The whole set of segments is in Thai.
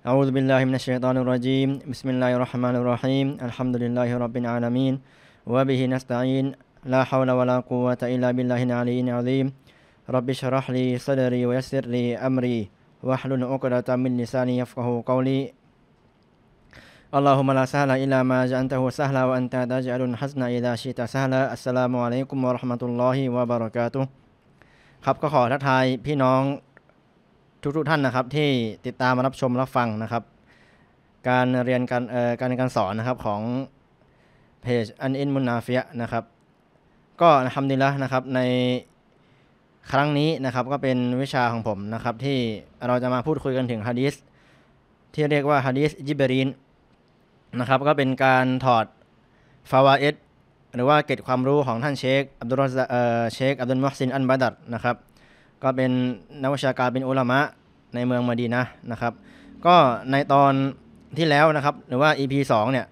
أعوذ بالله من الشيطان الرجيم بسم الله الرحمن الرحيم الحمد لله رب العالمين وبه نستعين لا حول ولا قوة إلا بالله العلي العظيم رب اشرح لي صدري ويسر لي أمري واحلل عقدة من لساني يفقه قولي اللهم لا سهل إلا ما جعلته سهلا وأنت تجعل الحزن إذا شئت سهلا السلام عليكم ورحمة الله وبركاته ครับก็ขอทักทายพี่น้องทุกๆท่านนะครับที่ติดตามมารับชมรับฟังนะครับ การเรียนการเอ่อการการสอนนะครับของ เพจอันอินมุนาเฟียนะครับก็ทำดีแล้วนะครับในครั้งนี้นะครับก็เป็นวิชาของผมนะครับที่เราจะมาพูดคุยกันถึงฮะดีสที่เรียกว่าฮะดีสยิบรีนนะครับก็เป็นการถอดฟาวาเอตหรือว่าเก็บความรู้ของท่านเชคอับดุลเชคอับดุลมุฮซินอันบาดัดนะครับก็เป็นนักวิชาการเป็นอุลามะในเมืองมาดีนะนะครับก็ในตอนที่แล้วนะครับ หรือว่า EP 2เนี่ย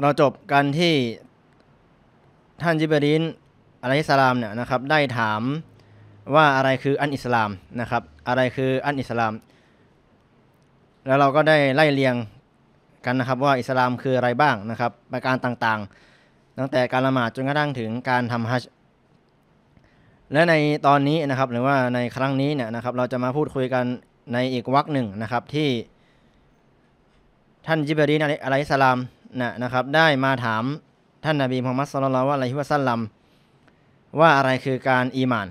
เราจบกันที่ท่านจิบรินอะลัยสลามเนี่ยนะครับได้ถามว่าอะไรคืออันอิสลามนะครับอะไรคืออันอิสลาม แล้วเราก็ได้ไล่เรียงกันนะครับ ว่าอิสลามคืออะไรบ้างนะครับประการต่างๆ ตั้งแต่การละหมาดจนกระทั่งถึงการทำฮัจและในตอนนี้นะครับหรือว่าในครั้งนี้เนี่ยนะครับ เราจะมาพูดคุยกันในอีกวรรคหนึ่งนะครับที่ท่านจิบรีนอะลัยสลามนะนะครับได้มาถามท่านนาบีมุฮัมมัดสุลลัลว่าอะไรฮิวซัลลัมว่าอะไรคือการอีมาน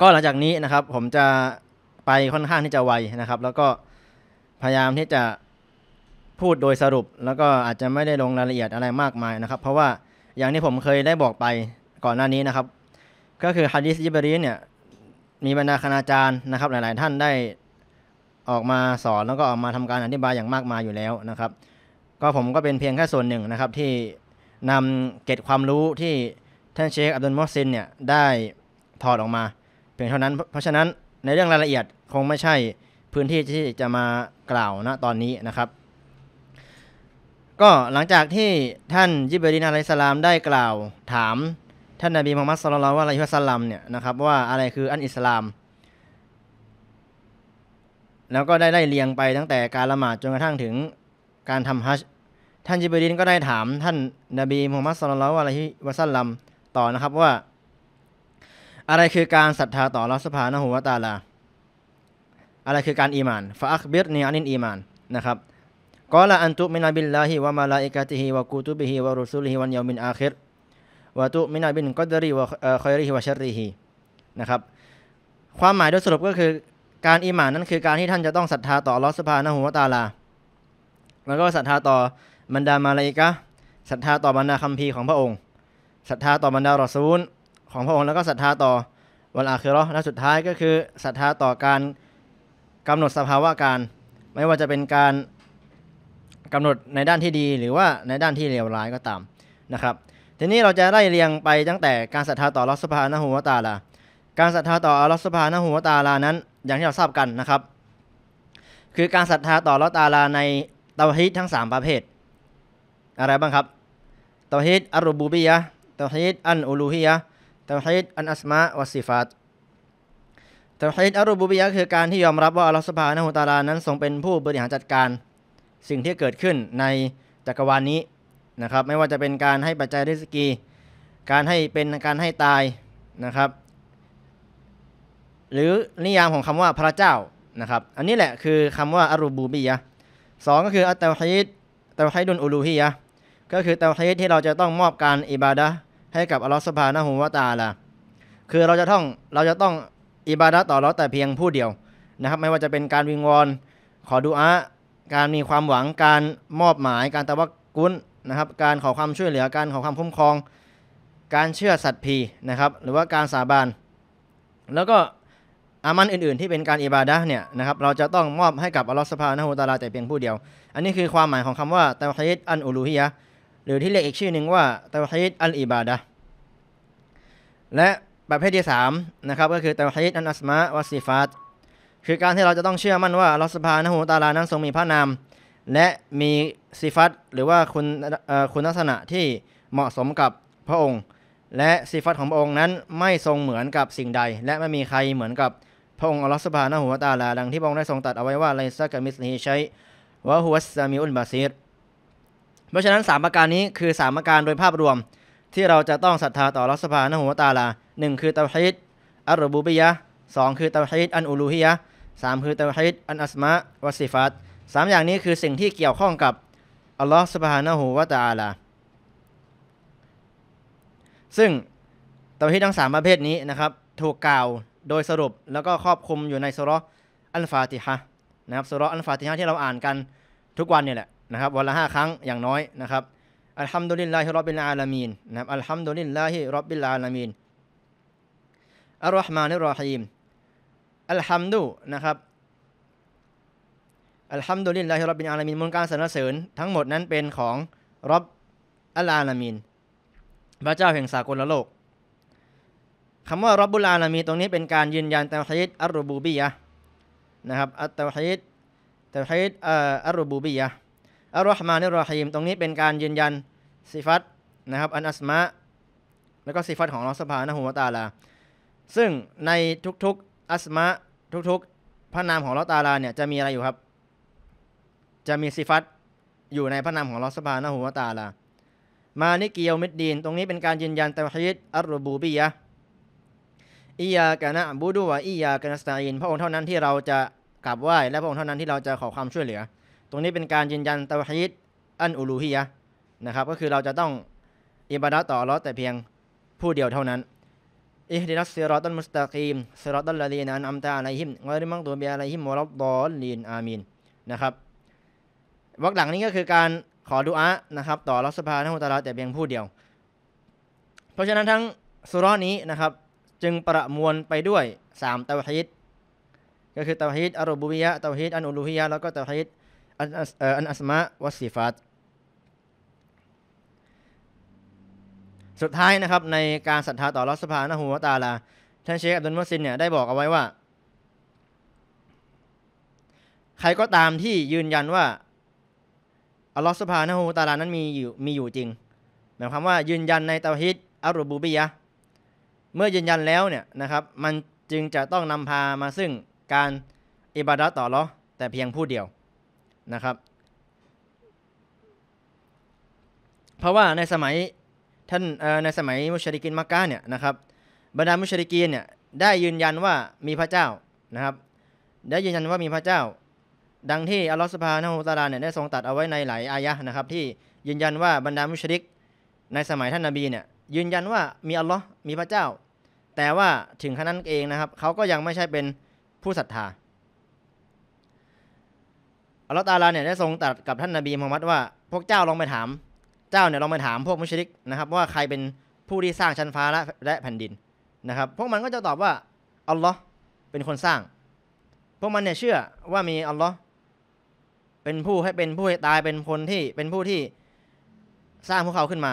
ก็หลังจากนี้นะครับผมจะไปค่อนข้างที่จะไวนะครับ แล้วก็พยายามที่จะพูดโดยสรุป แล้วก็อาจจะไม่ได้ลงรายละเอียดอะไรมากมายนะครับ เพราะว่าอย่างที่ผมเคยได้บอกไปก่อนหน้านี้นะครับก็คือฮะดิษยิบรีเนี่ยมีบรรดาคณาจารย์นะครับ หลายๆ ท่านได้ออกมาสอนแล้วก็ออกมาทำการอธิบายอย่างมากมายอยู่แล้วนะครับ ก็ผมก็เป็นเพียงแค่ส่วนหนึ่งนะครับ ที่นำเก็ดความรู้ที่ท่านเชคอับดุลมอซินเนี่ยได้ ถอดออกมา เพียงเท่านั้น เพราะฉะนั้นในเรื่องรายละเอียดคงไม่ใช่พื้นที่ที่จะมากล่าวณตอนนี้นะครับก็หลังจากที่ท่านยิบรีนอะลัยสลามได้กล่าวถามท่านนบีมุฮัมมัดสุลล่าวะละฮิวะสัลลัมเนี่ยนะครับว่าอะไรคืออันอิสลาม แล้วก็ได้ไล่เลียงไปตั้งแต่การละหมาดจนกระทั่งถึงการทำฮัจท่านจิบรินก็ได้ถาม ท่านนบีมุฮัมมัดสุลล่าวะละฮิวะสัลลัมต่อนะครับว่า อะไรคือการศรัทธาต่อรัสภานะหุวตาลาอะไรคือการอีมานฟาอักบิรนีอันินอีมานนะครับกอละอันตุมินาบิลลาฮิวะมาลาอิกะติฮิวะกูตุบิฮิวะรุสุลฮิวันยามินอาคิรวะตุมินาบินกอดรีวะคอยรีฮิวะชรีฮีนะครับ ความหมายโดยสรุปก็คือ การอิหม่านนั้นคือการที่ท่านจะต้องศรัทธาต่อลอสภานะหัวตาลาแล้วก็ศรัทธาต่อบรรดามาลาอิกะศรัทธาต่อบรรดาคัมภีร์ของพระองค์ศรัทธาต่อบรรดารอซูลของพระองค์แล้วก็ศรัทธาต่อวันอาคิอรอและสุดท้ายก็คือศรัทธาต่อการกำหนดสภาวะการ ไม่ว่าจะเป็นการกำหนดในด้านที่ดี หรือว่าในด้านที่เลวร้ายก็ตามนะครับทีนี้เราจะไล่เรียงไปตั้งแต่การศรัทธาต่อรัสภานหูวตาลา การศรัทธาต่อรัสภานหูวตาลานั้น อย่างที่เราทราบกันนะครับ คือการศรัทธาต่อรัตาลาในตาฮิตทั้ง3ประเภทอะไรบ้างครับตาฮิตอัรูบูบียะตาฮิตอันอูลูฮียะตาฮิตอันอัสมาวัสซิฟาตตาฮิตอัรูบูบียะคือการที่ยอมรับว่าอัลลอฮฺสุบฮานะฮูตาลานั้นทรงเป็นผู้บริหารจัดการสิ่งที่เกิดขึ้นในจักรวาลนี้นะครับไม่ว่าจะเป็นการให้ปัจจัยริสกี การให้เป็นการให้ตายนะครับ หรือนิยามของคำว่าพระเจ้านะครับอันนี้แหละคือคำว่าอารูบูบียะสองก็คืออัตตาฮิดตาฮิดุนอูลูฮียะก็คือตาฮิดที่เราจะต้องมอบการอิบาดะให้กับอัลลอฮฺสุบฮานะฮูวาตาละคือเราจะต้องเราจะต้องอิบาดะต่อเราแต่เพียงผู้เดียวนะครับไม่ว่าจะเป็นการวิงวอนขอดุอาการมีความหวังการมอบหมาย การตะวักกุนนะครับการขอความช่วยเหลือการขอความคุ้มครอง การเชื่อสัตว์พีนะครับหรือว่าการสาบานแล้วก็อามันอื่นๆ ที่เป็นการอิบาดะเนี่ยนะครับเราจะต้องมอบให้กับอัลลอฮฺสภาณหูตาลาแต่เพียงผู้เดียว อันนี้คือความหมายของคำว่าเตาฮีดอันอูลูฮิยะหรือที่เรียกอีกชื่อหนึ่งว่าเตาฮีดอันอิบาดะและประเภทที่3นะครับ ก็คือเตาฮีดอันอัสมาวะซีฟาตคือการที่เราจะต้องเชื่อมั่นว่าอัลลอฮฺสภาณหูตาลานั้นทรงมีพระนาม และมีซิฟัตหรือว่าคุณคุณลักษณะที่เหมาะสมกับพระองค์ และซิฟัตของพระองค์นั้นไม่ทรงเหมือนกับสิ่งใด และไม่มีใครเหมือนกับพระองค์อัลลอฮฺสุบฮานะหัวตาลาดังที่พระองค์ได้ทรงตัดเอาไว้ว่าไลซากามิสนีใช้วะฮุวซามิอุลบาซีรเพราะฉะนั้น 3 ประการนี้คือ3ประการโดยภาพรวมที่เราจะต้องศรัทธาต่อรัสภานะหัวตาลาหนึ่งคือตาฮิดอัลบูบิยะสองคือตาฮิดอันอูลูฮิยะสามคือตาฮิดอันอัสมะวะซิฟัตสามอย่างนี้คือสิ่งที่เกี่ยวข้องกับอัลลอฮ์สุบฮานะฮูวะตาลา ซึ่งตัวที่ทั้งสามประเภทนี้นะครับ ถูกกล่าวโดยสรุปแล้วก็ครอบคลุมอยู่ในสุรอัลฟาติฮะนะครับสุรอัลฟาติฮะที่เราอ่านกันทุกวันเนี่ยแหละนะครับวันละห้าครั้งอย่างน้อยนะครับอัลฮัมดุลิลลาฮิรับบิลอาลามีนนะครับอัลฮัมดุลิลลาฮิรับบิลอาลามีนอัลลอฮ์มานิรอฮีมอัลฮัมดุนะครับอัลฮัมดุลิลลาฮิรับบินอาลามินมูลการสรรเสริญทั้งหมดนั้นเป็นของรับอัลอาลามินพระเจ้าแห่งสากลโลกคำว่ารับบุลอาลามีตรงนี้เป็นการยืนยันเตวฮิดอัลรูบูบียะนะครับอัตฮิดเตวฮิดอัลรูบูบียะอัลรอฮ์มานิรอฮีมตรงนี้เป็นการยืนยันสิฟัตนะครับอันอัสมะแล้วก็สิฟัตของลอสภานะฮูมาตาลาซึ่งในทุกๆอัสมะทุกๆพระนามของลอตาลาเนี่ยจะมีอะไรอยู่ครับจะมีสิฟัตอยู่ในพระนามของลอสภานะหูวตาลามานิกิยมิดดีนตรงนี้เป็นการยืนยันตะฮี์อัรบูบียะอียากานะบูดุวะอียากานะสตาอินพระองค์เท่านั้นที่เราจะกราบไหว้ และพระองค์เท่านั้นที่เราจะขอความช่วยเหลือ ตรงนี้เป็นการยืนยันตะฮี์อันอูลูฮียะนะครับ ก็คือเราจะต้องอิบาดะต่อรอแต่เพียงผู้เดียวเท่านั้นอิฮดินัสซรอตันมุสตะกีมซิรอตัลลาลีนันอัมตาอะลัยฮิมกอริมังตัวเบียอะลยฮิมวะลัดดอลลีนอามีนนะครับวักหลังนี้ก็คือการขอดุอานะครับต่อรัสภานัุ้หาดแต่เพียงผู้เดียว เพราะฉะนั้นทั้งสุรนี้นะครับจึงประมวลไปด้วย 3ตาฮิต ก็คือตาฮิตอารบุบิยะตาฮิตอันอุลูฮิยะแล้วก็ตาฮิตอันอัสมะวัสีิฟัตสุดท้ายนะครับในการศรัทธาต่อรัสภานะฮูวตาลาท่านเชคอับดุลมุสซินเนี่ยได้บอกเอาไว้ว่า ใครก็ตามที่ยืนยันว่าอัลลอฮ์สุบานะฮูตาลานั้นมีอยู่มีอยู่จริง หมายความว่ายืนยันในเตาฮิตอัลรูบูบียะเมื่อยืนยันแล้วเนี่ยนะครับมันจึงจะต้องนำพามาซึ่งการอิบาดะต่อรอแต่เพียงผู้เดียวนะครับ เพราะว่าในสมัยท่านในสมัยมุชริกินมักกะเนี่ยนะครับบรรดามุชริกินเนี่ยได้ยืนยันว่ามีพระเจ้านะครับได้ยืนยันว่ามีพระเจ้าดังที่อัลลอฮฺสุบฮานะฮูตาลาเนี่ยได้ทรงตัดเอาไว้ในหลายอายะนะครับ ที่ยืนยันว่าบรรดามุชริกในสมัยท่านนาบีเนี่ยยืนยันว่ามีอัลลอฮ์มีพระเจ้า แต่ว่าถึงขนาดเองนะครับเขาก็ยังไม่ใช่เป็นผู้ศรัทธาอัลลอฮ์ตาลาเนี่ยได้ทรงตัดกับท่านนาบีมูฮัมมัดว่าพวกเจ้าลองไปถามเจ้าเนี่ยลองไปถามพวกมุชริกนะครับว่าใครเป็นผู้ที่สร้างชั้นฟ้าและและแผ่นดินนะครับพวกมันก็จะตอบว่าอัลลอฮ์เป็นคนสร้างพวกมันเนี่ยเชื่อว่ามีอัลลอฮ์เป็นผู้ให้เป็นผู้ให้ตายเป็นคนที่เป็นผู้ที่สร้างพวกเขาขึ้นมา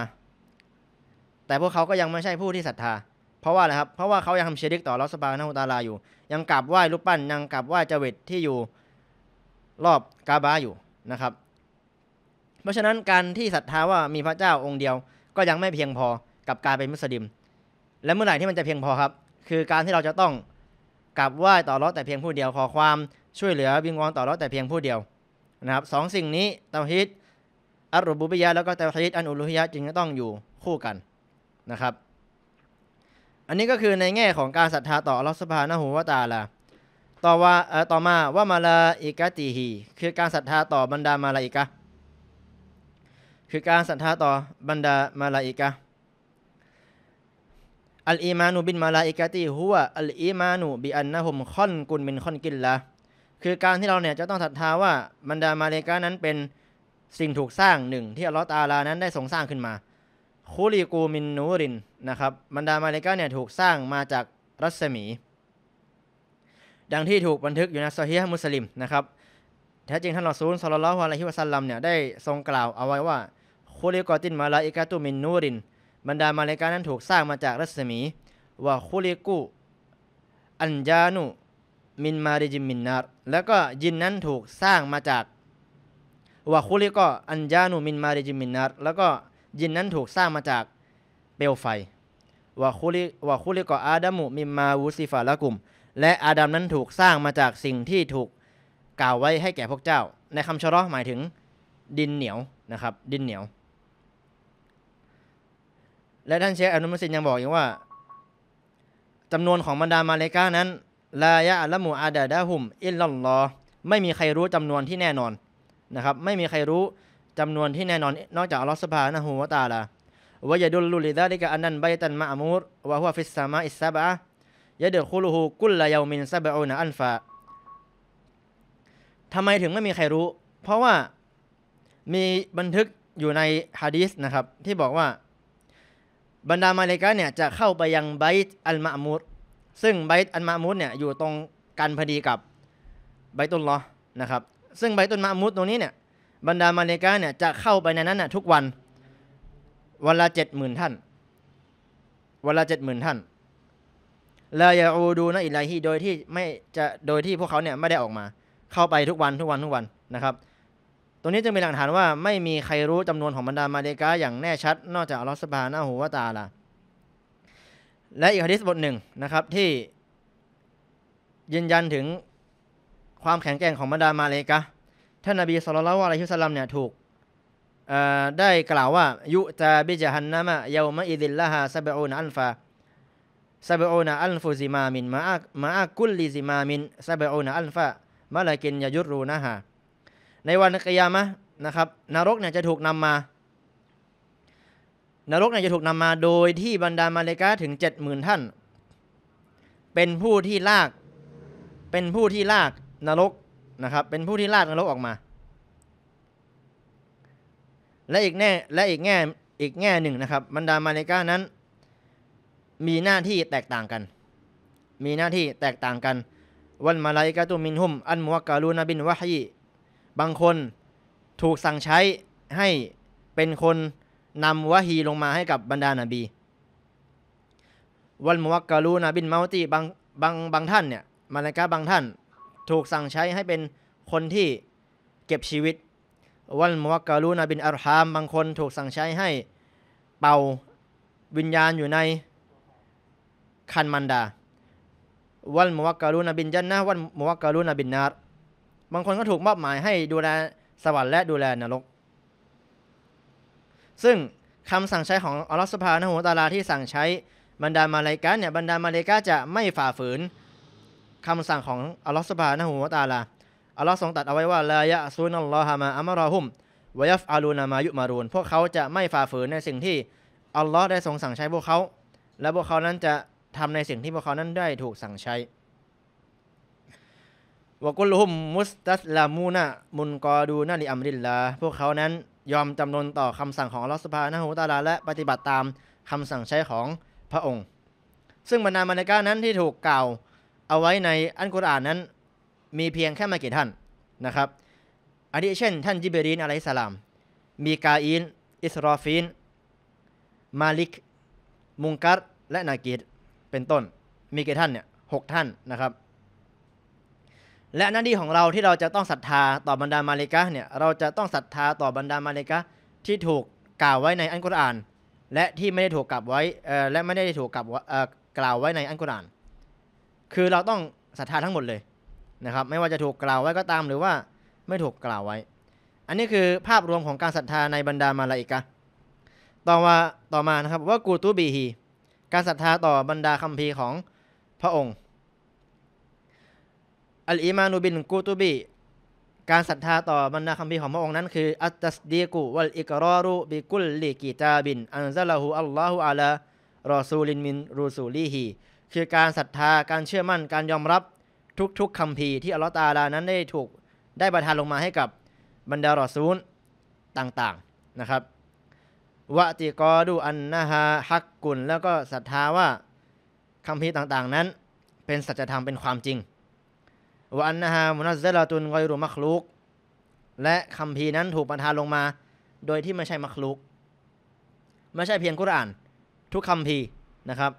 แต่พวกเขาก็ยังไม่ใช่ผู้ที่ศรัทธา เพราะว่าอะไรครับ เพราะว่าเขายังทำเชริกต่อลัสบานาฮุตาลาอยู่ ยังกราบไหว้รูปปั้น ยังกราบไหว้เจวิตที่อยู่รอบกาบาอยู่นะครับ เพราะฉะนั้นการที่ศรัทธาว่ามีพระเจ้าองค์เดียว ก็ยังไม่เพียงพอกับการเป็นมุสลิม และเมื่อไหร่ที่มันจะเพียงพอครับ คือการที่เราจะต้องกราบไหว้ต่อรอแต่เพียงผู้เดียว ขอความช่วยเหลือ วิงวอนต่อรอแต่เพียงผู้เดียวนะครับสองสิ่งนี้เตาฮิตอัรบุบิยะแล้วก็เตาฮิตอันอุลุฮิยะจึงต้องอยู่คู่กันนะครับอันนี้ก็คือในแง่ของการศรัทธาต่ออัลลอฮฺสุบฮานะฮูวะตาลาต่อว่าต่อมาว่ามาลาอิกะตีฮีคือการศรัทธาต่อบรรดามาลาอิกะคือการศรัทธาต่อบรรดามาลาอิกะอัลอีมานูบินมาลาอิกะตีฮัวอัลอีมานูบิอันนะฮุมค่อนกุนมินค่อนกินละคือการที่เราเนี่ยจะต้องศรัทธาว่าบรรดามาเลกานั้นเป็นสิ่งถูกสร้างหนึ่ง ที่อัลลอฮฺตาลา นั้นได้ทรงสร้างขึ้นมาคูลีกูมินนูรินนะครับบรรดามาเลกาเนี่ยถูกสร้างมาจากรัศมี ดังที่ถูกบันทึกอยู่ในซอฮีฮ์มุสลิมนะครับแท้จริงท่านรอซูลสลลัลฮวาลฮิวะซัลลัมเนี่ยได้ทรงกล่าวเอาไว้ว่าคูลีกอตินมาลาอิกาตุมินนูรินบรรดามาเลกานั้นถูกสร้างมาจากรัศมี ว่าคูลีกู อันยานุมินมาริจิมินนารแล้วก็ยินนั้นถูกสร้างมาจากวาคุลิก็อัญญานุมินมาริจิมินนารแล้วก็ยินนั้นถูกสร้างมาจากเปลวไฟวาคุลิวาคุลิก็อาดัมุมิมาวุสิฟาละกุมและอาดัมนั้นถูกสร้างมาจากสิ่งที่ถูกกล่าวไว้ให้แก่พวกเจ้า ในคำชะรอหมายถึง ดินเหนียวนะครับดินเหนียว และท่านเชคอนุมุสินยังบอกอีกว่าจำนวนของบรรดามาเลกานั้นลายะละมูอาดาดาหุมอิลลัลลอไม่มีใครรู้จำนวนที่แน่นอนนะครับไม่มีใครรู้จำนวนที่แน่นอนนอกจากอัลลอฮฺสุบานะฮูวาตาลาวายดุลลุลิดาลิกะอันนันไบตันมะอมูรวะฮุวฟิสซามะอิสซาบะยะเดคุลูฮูกุลลายามินซาบะอูนอันฟาทำไมถึงไม่มีใครรู้ เพราะว่ามีบันทึกอยู่ในฮะดีษนะครับที่บอกว่าบรรดามาเลกาเนี่ยจะเข้าไปยังไบต์อัลมามูรซึ่งไบอันมามุดเนี่ยอยู่ตรงกันพอดีกับไบตุนลอนะครับ ซึ่งไบตุนมามุดตรงนี้เนี่ยบรรดามาเลกาเนี่ยจะเข้าไปในนั้นน่ะทุกวันวันละเจ็ดหมื่นท่านวันละเจ็ดหมื่นท่านลายาอูดูนะอิลยฮีโดยที่ไม่จะโดยที่พวกเขาเนี่ยไม่ได้ออกมาเข้าไปทุกวันทุกวันทุกวันนะครับตรงนี้จึงเป็นหลักฐานว่าไม่มีใครรู้จำนวนของบรรดามาเลกาอย่างแน่ชัด นอกจากอัลลอฮฺสบานะหูวาตาละและอีกฮะดิษบทหนึ่งนะครับที่ ยืนยันถึงความแข็งแกร่งของบรรดามาเลกะท่านนบีสุลต่านลัยฮุสสลัมเนี่ยถูก ได้กล่าวว่ายุตาบิจฮันนามะเยามะ อิดิลละฮาซาเบโอนอันฟาซาเบโอนอันฟูซิมามินมาอกมาอักุลลิซิมามินซาเบโอนอันฟามาลากินยายุรูนะฮะในวันกิยามะนะครับนรกเนี่ยจะถูกนำมานรกเนี่ยจะถูกนำมาโดยที่บรรดามาเลกาถึงเจ็ดหมื่นท่าน เป็นผู้ที่ลาก เป็นผู้ที่ลากนรกนะครับ เป็นผู้ที่ลากนรกออกมา และอีกแน่และอีกแง่อีกแง่หนึ่งนะครับ บรรดามาเลกานั้น มีหน้าที่แตกต่างกัน มีหน้าที่แตกต่างกัน วันมาลายกาตุมินหุม อันมัวกาลูนาบินวะฮีบางคนถูกสั่งใช้ให้เป็นคนนำวะฮีลงมาให้กับบรรดานาบี วันมุวักกะลูนาบินเมาตีบางบางบางท่านเนี่ยมาลกาบางท่านถูกสั่งใช้ให้เป็นคนที่เก็บชีวิต วันมุวักกะลูนาบินอารฮาม บางคนถูกสั่งใช้ให้เป่าวิญญาณอยู่ในคันมันดา วันมุวักกะลูนาบินจันนะวันมุวักกะลูนาบินนารบางคนก็ถูกมอบหมายให้ดูแลสวรรค์และดูแลนรกซึ่งคำสั่งใช้ของอัลลอฮฺสุภานะฮูตาลาที่สั่งใช้บรรดามาเลกาเนี่ยบรรดามาเลกาจะไม่ฝ่าฝืนคำสั่งของอัลลอฮฺสุภานะฮูตาลาอัลลอฮ์ทรงตัดเอาไว้ว่าลายะซุนัลลอฮามาอัมรอฮุมวยฟอาลูนามายุมารูนพวกเขาจะไม่ฝ่าฝืนในสิ่งที่ อัลลอฮ์ได้ทรงสั่งใช้พวกเขา และพวกเขานั้นจะทำในสิ่งที่พวกเขานั้นได้ถูกสั่งใช้วกุลุมมุสตัสลามูนะมุนกอดูนาลิอัมริลลาพวกเขานั้นยอมจำนนต่อคำสั่งของอัลลอฮฺสุานะฮูตาลา และปฏิบัติตามคำสั่งใช้ของพระองค์ ซึ่งบรรดามาลก้านั้นที่ถูกกล่าวเอาไว้ในอันกุรอานนั้นมีเพียงแค่ไม่กี่ท่านนะครับอันนี้เช่น ท่านจิเบรีน อะลัยสลาม มีกาอิน อิสรอฟีน มาลิก มุงกัตและนากิดเป็นต้น มีกี่ท่านเนี่ยหท่านนะครับและหน้าที่ของเราที่เราจะต้องศรัทธาต่อบรรดามาลิกะเนี่ยเราจะต้องศรัทธาต่อบรรดามาลิกะที่ถูกกล่าวไว้ในอันกุรอาน และที่ไม่ได้ถูกกลับไว้และไม่ได้ถูกกลับกล่าวไว้ในอันกุรอาน คือเราต้องศรัทธาทั้งหมดเลยนะครับไม่ว่าจะถูกกล่าวไว้ก็ตามหรือว่าไม่ถูกกล่าวไว้ อันนี้คือภาพรวมของการศรัทธาในบรรดามาลิกะต่อมาต่อมานะครับว่ากูตูบีฮีการศรัทธาต่อบรรดาคัมภีร์ของพระองค์อัลอิมานุบินกูตุบี การศรัทธาต่อบรรดาคำพีของพระองค์นั้น คืออัตสเสดีกุวัลอิกรอรุบิกุลลิกิตาบิน อันซาลาหูอัลลอฮุอาลารอซูลินมินรูซูลีฮีคือการศรัทธาการเชื่อมั่นการยอมรับทุกๆคำพีที่อัลลอฮฺตาลานั้นได้ถูกได้ประทานลงมาให้กับบรรดารอซูลต่างๆ นะครับ วะติกอดูอันนะฮะฮักกุลแล้วก็ศรัทธาว่าคำพีต่างๆนั้น เป็นสัจธรรมเป็นความจริงวอันนะฮะมุนัสเซลาตุนกอยรุมักลุกและคำพีนั้นถูกประทานลงมา โดยที่ไม่ใช่มักลุกไม่ใช่เพียงกุรอาน ทุกคำพีนะครับ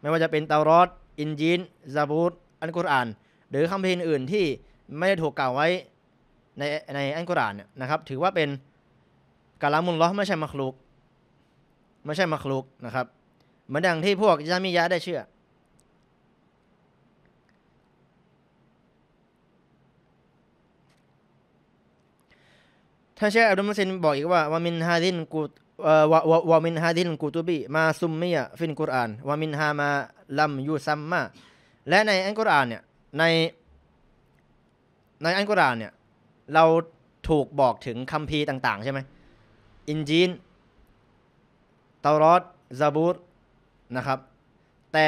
ไม่ว่าจะเป็นเตารอดอินจีนซาบูตอันกุรอาน หรือคำพีอื่นที่ไม่ได้ถูกกล่าวไว้ในในอันกุรอานนะครับถือว่าเป็นกาลามุลลอไม่ใช่มักลุกไม่ใช่มักลุกนะครับเหมือนดังที่พวกยามิยะได้เชื่อท่านเชคอับดุลมุสินบอกอีกว่าวามินฮาดินกูวะวะวามินฮาดินกูตุบีมาซุมมียะฟินกุรอานวามินฮามาลัมยูซัมมาและในอันกุรอานเนี่ยในในอันกุรอานเนี่ยเราถูกบอกถึงคัมภีร์ต่างๆใช่ไหมอินจีนเตารอดซาบูตนะครับแต่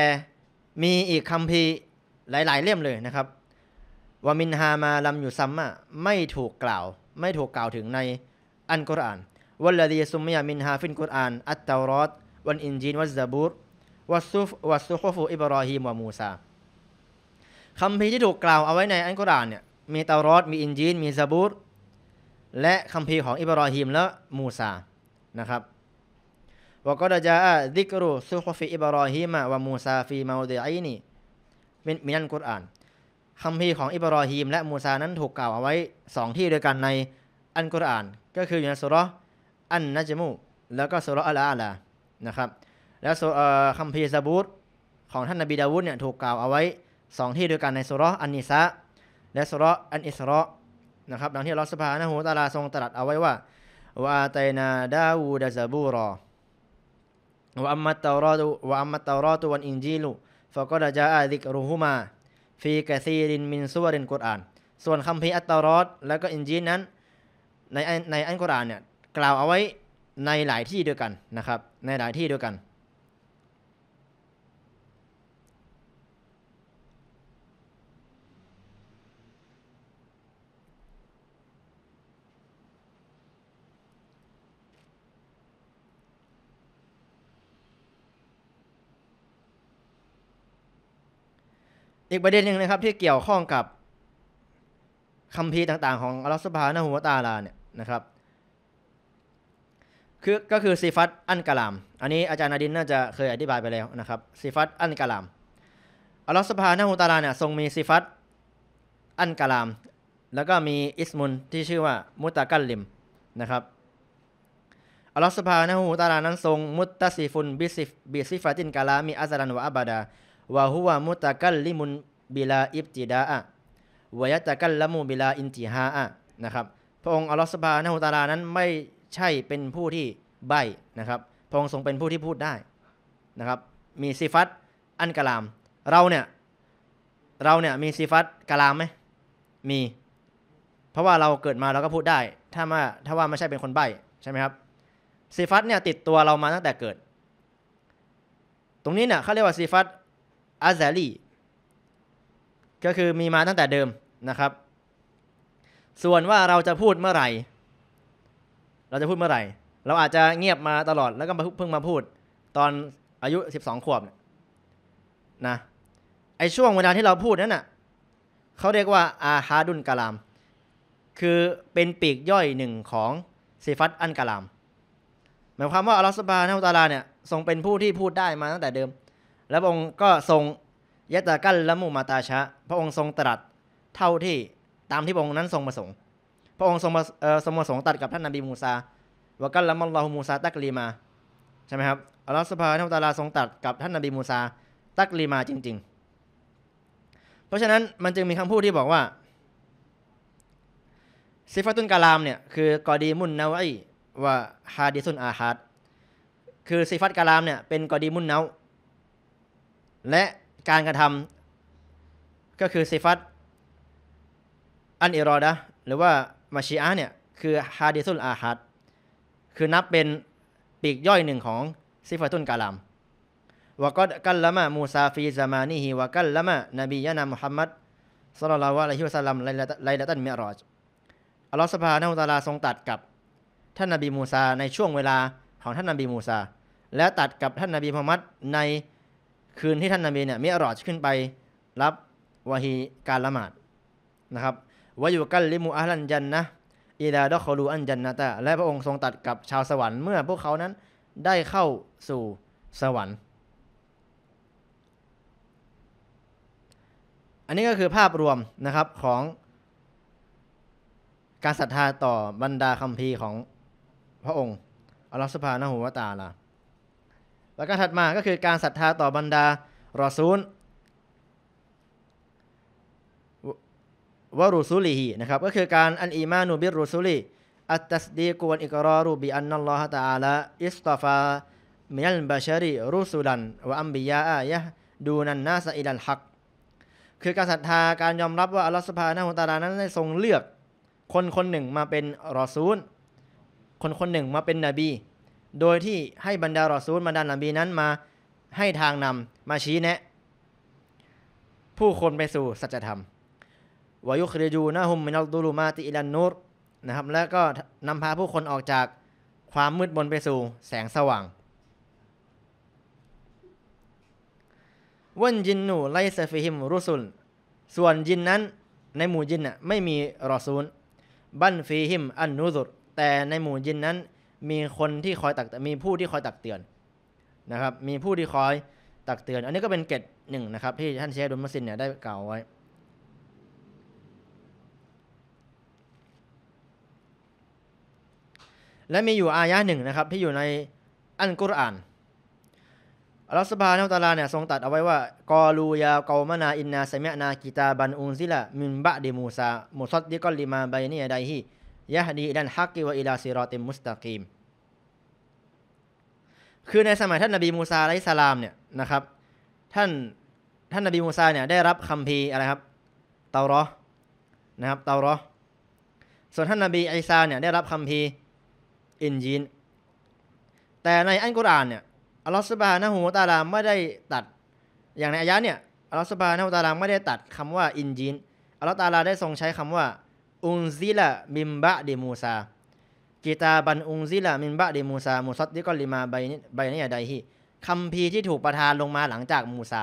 มีอีกคัมภีร์หลายๆเล่มเลยนะครับวามินฮามาลัมยูซัมมาไม่ถูกกล่าวไม่ถูกกล่าวถึงในอันกุรอานวัลลดีซุมมิยามินฮาฟินกุรอาน อัตตารอดวันอินจีนวัซซาบูรวัซซุฟวัซซุคฟอิบรอฮีมวะมูซาคำพีที่ถูกกล่าวเอาไว้ในอันกุรอานเนี่ย มีตารอดมีอินจีน มีซาบูร และคำพีของอิบรอฮีมและมูซานะครับวกดจาดิกรุซุคฟอิบรอฮีมะวะมูซาฟีมาอุดีอนีมินันกุรอานคำพีของอิบรอฮีมและมูซานั้นถูกกล่าวเอาไว้สองที่ด้วยกันในอันกุรอาน ก็คืออยู่ในสุรอันนะจมูแล้วก็สุรอัลอาลานะครับและคำพีซาบูตของท่านนบีดาวูดเนี่ยถูกกล่าวเอาไว้สองที่ด้วยกันในสุรอันนิซะและสุรอันอิสรอนะครับ ดังที่ลอสภานะฮูตาลาทรงตรัสเอาไว้ว่าวาตนาดาวูดาซาบูรอวาอัมมัตตารอตุวาอัมมัตตารอตุวันอินจีลุฟะกอดจาอาดิกรุฮุมาฟีกะซีรินมินซัวรินกุรอาน ส่วนคัมภีร์อัตตารอด และก็อินจีนนั้น ในในอันกุรอานเนี่ย กล่าวเอาไว้ในหลายที่ด้วยกันนะครับในหลายที่ด้วยกันอีกประเด็นหนึ่งนะครับที่เกี่ยวข้องกับคำพีต่างๆ ของอัลลอฮฺสุบฮานะฮูวะตาลาเนี่ยนะครับคือก็คือซีฟัตอันกะลาม อันนี้อาจารย์นาดินน่าจะเคยอธิบายไปแล้วนะครับซีฟัตอันกะลามอัลลอฮฺสุบฮานะฮูตาลาเนี่ยทรงมีซีฟัตอันกะลาม แล้วก็มีอิสมุนที่ชื่อว่ามุตะกัลลิมนะครับอัลลอฮฺสุบฮานะฮูตาลานั้นทรงมุตตะซีฟุนบิซิฟบิซิฟัตินกะลามีอัซรันวะอับดาวะฮุวะมุตะกัลลิมุนบิลาอิบติดาอะวยตะกัลละมูบิลาอินติฮาอะนะครับพระองค์อัลลอฮฺสุบานะฮุตาลานั้นไม่ใช่เป็นผู้ที่ใบนะครับพระองค์ทรงเป็นผู้ที่พูดได้นะครับมีซีฟัตอันกะลาม เราเนี่ยเราเนี่ยมีซีฟัตกะลามไหมมี เพราะว่าเราเกิดมาเราก็พูดได้ถ้าว่าถ้าว่าไม่ใช่เป็นคนใบใช่ไหมครับซีฟัตเนี่ยติดตัวเรามาตั้งแต่เกิด ตรงนี้เนี่ยเขาเรียกว่าซีฟัตอาซาลีก็คือมีมาตั้งแต่เดิมนะครับ ส่วนว่าเราจะพูดเมื่อไหร่ เราจะพูดเมื่อไหร่ เราอาจจะเงียบมาตลอดแล้วก็เพิ่งมาพูดตอนอายุ12ขวบนะไอช่วงเวลาที่เราพูดนั้นน่ะเขาเรียกว่าอาฮาดุนกะลาม คือเป็นปีกย่อยหนึ่งของซีฟัตอันกะลามหมายความว่าอัลลอฮฺสุบานะตาลาเนี่ยทรงเป็นผู้ที่พูดได้มาตั้งแต่เดิมแล้วพระองค์ก็ทรงยะตะกันละมุมาตาชะพระองค์ทรงตรัสเท่าที่ตามที่พระองค์นั้นทรงประสงค์ พระองค์ทรงทรงประสงค์ตัดกับท่านนบีมูซาวกัลละมัลลอฮุมูซาตักลีมา ใช่ไหมครับอัลลอฮฺสุบฮานะตาลาทรงตัดกับท่านนบีมูซา ตักลีมาจริง ๆ เพราะฉะนั้นมันจึงมีคำพูดที่บอกว่า ซิฟตุนกาลามเนี่ยคือกอดีมุนนาวไว่าฮาดิซุนอาฮัดคือซิฟัตกาลามเนี่ยเป็นกอดีมุนนาวและการกระทำก็คือซิฟัตอันอิรอดะหรือว่ามาชีอะเนี่ยคือฮาดิสุลอาฮัดคือนับเป็นปีกย่อยหนึ่งของซิฟัตุนกาลามวกักัลละมะมูซาฟีซามานีฮีวกัลละมะนบียะนามุฮัมมัดสลลัลวะลัยฮิวซัลลัม ไลละตันมิอรอจอัลลอฮฺสุานะฮุตาลาทรงตัดกับท่านนบีมูซาในช่วงเวลาของท่านนบีมูซาและตัดกับท่านนบีมุฮัมมัดในคืนที่ท่านนาบีเนี่ยมีอรอดขึ้นไปรับวาฮีการละหมาดนะครับวายุกัลลิมูอัลันจันนะอีดาดอคอรูอันจันนาตาและพระองค์ทรงตัดกับชาวสวรรค์เมื่อพวกเขานั้นได้เข้าสู่สวรรค์ อันนี้ก็คือภาพรวมนะครับของการศรัทธาต่อบรรดาคัมภีร์ของพระองค์อัลลอฮฺสุภาณหูวตาลาประการถัดมา ก็คือการศรัทธาต่อบรรดารอซูลวรุซูลีฮีนะครับ ก็คือการอันอีมานูบิรุซูลี อัตตัสดีกวนอิกรารูบิอันนัลลอฮฺตาลาอิสตฟามินัลบาชรีรุสุลันวะอัมบิยาอายะดูนันนาสอิลันฮัก คือการศรัทธา การยอมรับว่าอัลลอฮฺสุบฮานะฮุตาลานั้นได้ทรงเลือกคนคนหนึ่งมาเป็นรอซูล คนคนหนึ่งมาเป็นนบีโดยที่ให้บรรดารอซูลบรรดานบีนั้นมาให้ทางนำมาชี้แนะผู้คนไปสู่สัจธรรมวายุคริยูนะฮุมมินัลดูลูมาติอิลันนูรนะครับ แล้วก็นำพาผู้คนออกจากความมืดบนไปสู่แสงสว่างวันยินนูไลซฟิฮิมรุสุลส่วนยินนั้นในหมู่ยินน่ะไม่มีรอซูล บันฟีฮิมอันนูรุรแต่ในหมู่ยินนั้นมีคนที่คอยตักมีผู้ที่คอยตักเตือนนะครับมีผู้ที่คอยตักเตือน อันนี้ก็เป็นเกตหนึ่งนะครับที่ท่านเชฟดุลมาสซินเนี่ยได้กล่าวไว้ และมีอยู่อายะหนึ่งนะครับ ที่อยู่ในอันกุรอานอัลลอฮฺสบานอัลลาเนี่ยทรงตัดเอาไว้ว่า กอลูยากามนาอินนาเมะนากิตาบันอุนซิละมินบะเดมูซาโมซัดดิกอลิมาไบเนียไดฮียะดีอิลันฮักกิวะอิลาซิรอติมุสตะกีมคือในสมัยท่านนบีมูซาไลสลามเนี่ยนะครับ ท่านท่านนบีมูซาเนี่ยได้รับคำพีอะไรครับเตารอนะครับเตารอส่วนท่านนบีไอซาเนี่ยได้รับคำพีอินยีนแต่ในอันกุรอานเนี่ย อัลลอฮฺสุบฮานะฮูตาลาไม่ได้ตัด อย่างในอายะเนี่ย อัลลอฮฺสุบฮานะฮูตาลาไม่ได้ตัดคำว่าอินยีนอัลลอฮฺตาลาได้ทรงใช้คำว่าอุนซิละมิมบะดิมูซากิตาบันอุนซิละมิมบะดิมูซามูซัดดิกอลิมาใบใบนียไดฮีคำพีที่ถูกประทานลงมาหลังจากมูซา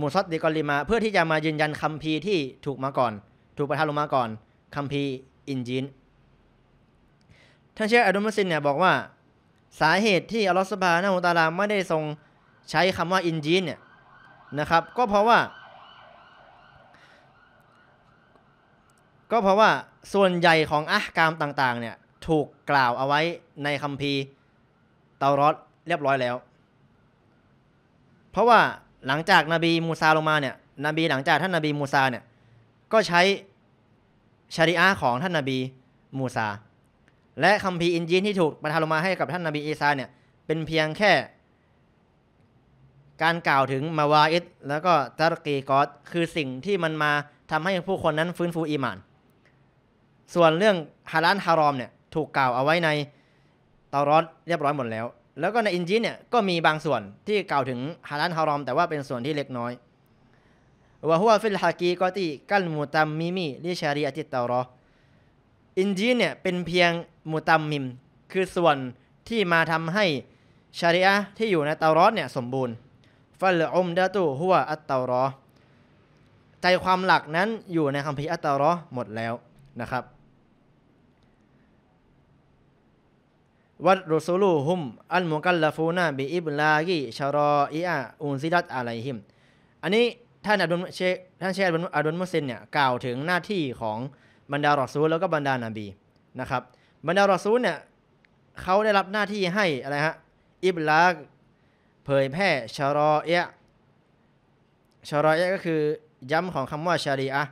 มูซัดดิกอลิมาเพื่อที่จะมายืนยันคำพีที่ถูกมาก่อน ถูกประทานลงมาก่อนคำพีอินจีนท่านเชคอดุมัสินเนี่ยบอกว่าสาเหตุที่อัลลอฮฺสบานะฮูตาลาไม่ได้ทรงใช้คำว่าอินจีนเนี่ยนะครับก็เพราะว่าก็เพราะว่าส่วนใหญ่ของอะกามต่างๆเนี่ยถูกกล่าวเอาไว้ในคัมภีร์เตารอดเรียบร้อยแล้ว เพราะว่าหลังจากนาบีมูซาลงมาเนี่ยนบีหลังจากท่านนาบีมูซาเนี่ยก็ใช้ชริอะของท่านนาบีมูซา และคัมภีร์อินจีนที่ถูกประทานลงมาให้กับท่านนาบีอีซาเนี่ยเป็นเพียงแค่ การกล่าวถึงมาวาอิดแล้วก็ตะรกีกอสคือสิ่งที่มันมาทำให้ผู้คนนั้นฟื้นฟูอีมานส่วนเรื่องฮารานฮารอมเนี่ยถูกกล่าวเอาไว้ในเตารอดเรียบร้อยหมดแล้ว แล้วก็ในอินจีเนี่ยก็มีบางส่วนที่กล่าวถึงฮารานฮารอมแต่ว่าเป็นส่วนที่เล็กน้อยวะฮุวฟิลฮากีกอติกัลมูตัมมิมีลิชารีอติตเตารออินจีเนี่ยเป็นเพียงมูตัมมิม คือส่วนที่มาทำให้ชาริอะที่อยู่ในเตารอดเนี่ยสมบูรณ์ ฟัลอมมดะตุฮุวอัตเตารอใจความหลักนั้นอยู่ในคัมภีร์อัตเตารอหมดแล้วนะครับวัดรุสูลูฮุมอัลมุกัลลาฟูนาบีอิบลากีชารออีอาอุนซิดัตอะไรฮิม อันนี้ ท่านอับดุลเชท่านเชคอับดุลมุสลิมเนี่ยกล่าวถึงหน้าที่ของบรรดารอซูลแล้วก็บรรดานาบีนะครับบรรดารอซูลเนี่ยเขาได้รับหน้าที่ให้อะไรฮะอิบลากเผยแพร่ชารอเอะชารอเอะก็คือ ย้ำของคำว่าชารีอะ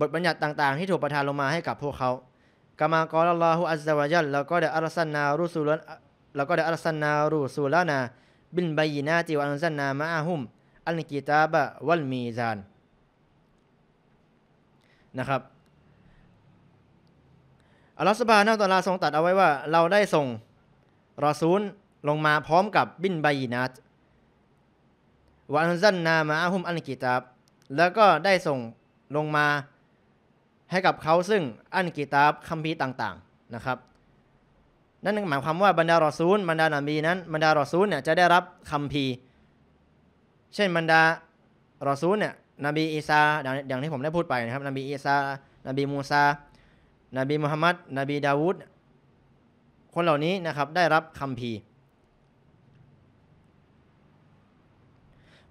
บทบัญญัติต่างๆ ที่ถูกประทานลงมาให้กับพวกเขากามากรอลลอฮุอัลลอฮฺวจลแล้วก็ได้อัลสันนารุสูลแล้วก็ได้อัลสันนารุสูลานาบินบายนาติวอันสันนามะอาฮุมอันกิตาบะวัลมีซานนะครับอัลลอฮฺสบานาตอลาทรงตัดเอาไว้ว่า เราได้ส่งรอซูลลงมาพร้อมกับบินบายนาตวอันสันนามะอาฮุม อันกิตาบแล้วก็ได้ส่งลงมาให้กับเขาซึ่งอันกีตาบคัมภีร์ต่าง ๆนะครับ นั่นหมายความว่าบรรดารอซูลบรรดานาบีนั้น บรรดารอซูลเนี่ยจะได้รับคัมภีร์เช่นบรรดารอซูลเนี่ยนบีอีซาอย่างที่ผมได้พูดไปนะครับ นบีอีซานบีมูซา นบีมุฮัมมัดนบีดาวูดคนเหล่านี้นะครับได้รับคัมภีร์